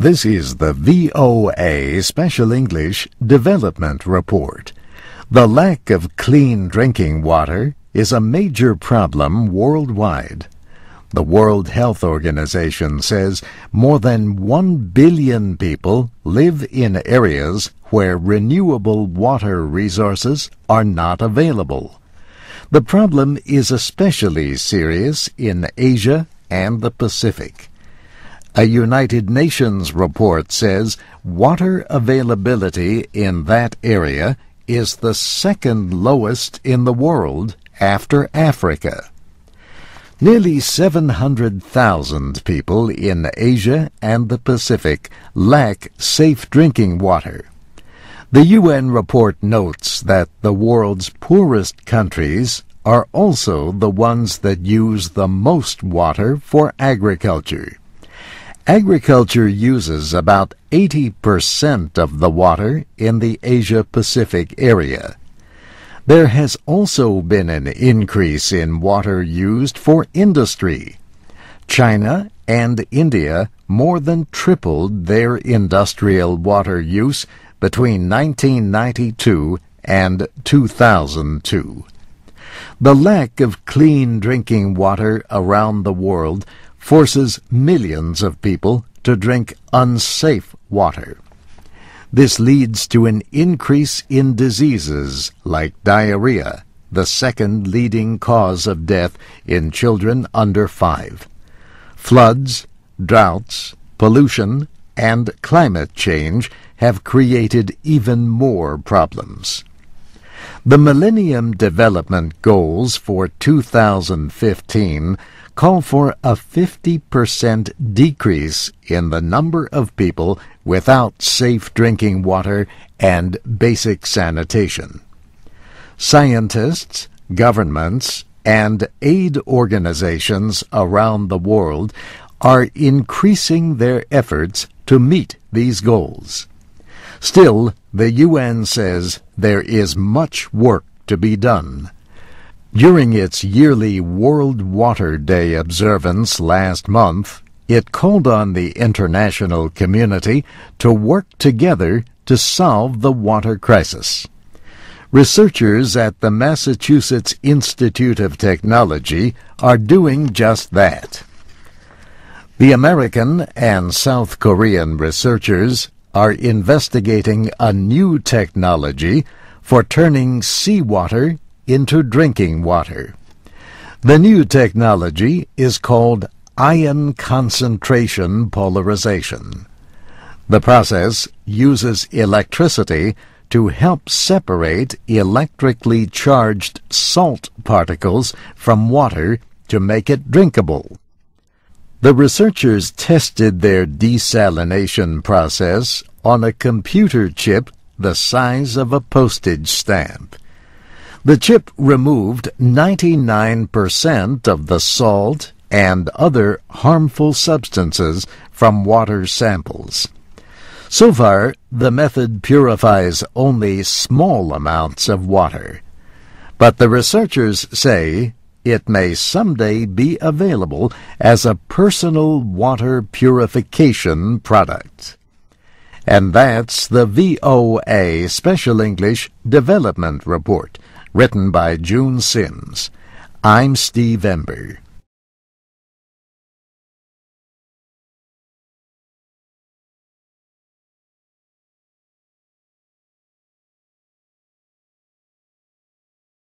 This is the VOA Special English Development Report. The lack of clean drinking water is a major problem worldwide. The World Health Organization says more than 1 billion people live in areas where renewable water resources are not available. The problem is especially serious in Asia and the Pacific. A United Nations report says water availability in that area is the second lowest in the world after Africa. Nearly 700,000 people in Asia and the Pacific lack safe drinking water. The UN report notes that the world's poorest countries are also the ones that use the most water for agriculture. Agriculture uses about 80% of the water in the Asia Pacific area. There has also been an increase in water used for industry. China and India more than tripled their industrial water use between 1992 and 2002. The lack of clean drinking water around the world forces millions of people to drink unsafe water. This leads to an increase in diseases like diarrhea, the second leading cause of death in children under five. Floods, droughts, pollution, and climate change have created even more problems. The Millennium Development Goals for 2015 call for a 50% decrease in the number of people without safe drinking water and basic sanitation. Scientists, governments, and aid organizations around the world are increasing their efforts to meet these goals. Still, the UN says there is much work to be done. During its yearly World Water Day observance last month, it called on the international community to work together to solve the water crisis. Researchers at the Massachusetts Institute of Technology are doing just that. The American and South Korean researchers are investigating a new technology for turning seawater into drinking water. The new technology is called ion concentration polarization. The process uses electricity to help separate electrically charged salt particles from water to make it drinkable. The researchers tested their desalination process on a computer chip the size of a postage stamp. The chip removed 99% of the salt and other harmful substances from water samples. So far, the method purifies only small amounts of water. But the researchers say it may someday be available as a personal water purification product. And that's the VOA Special English Development Report, written by June Sims. I'm Steve Ember.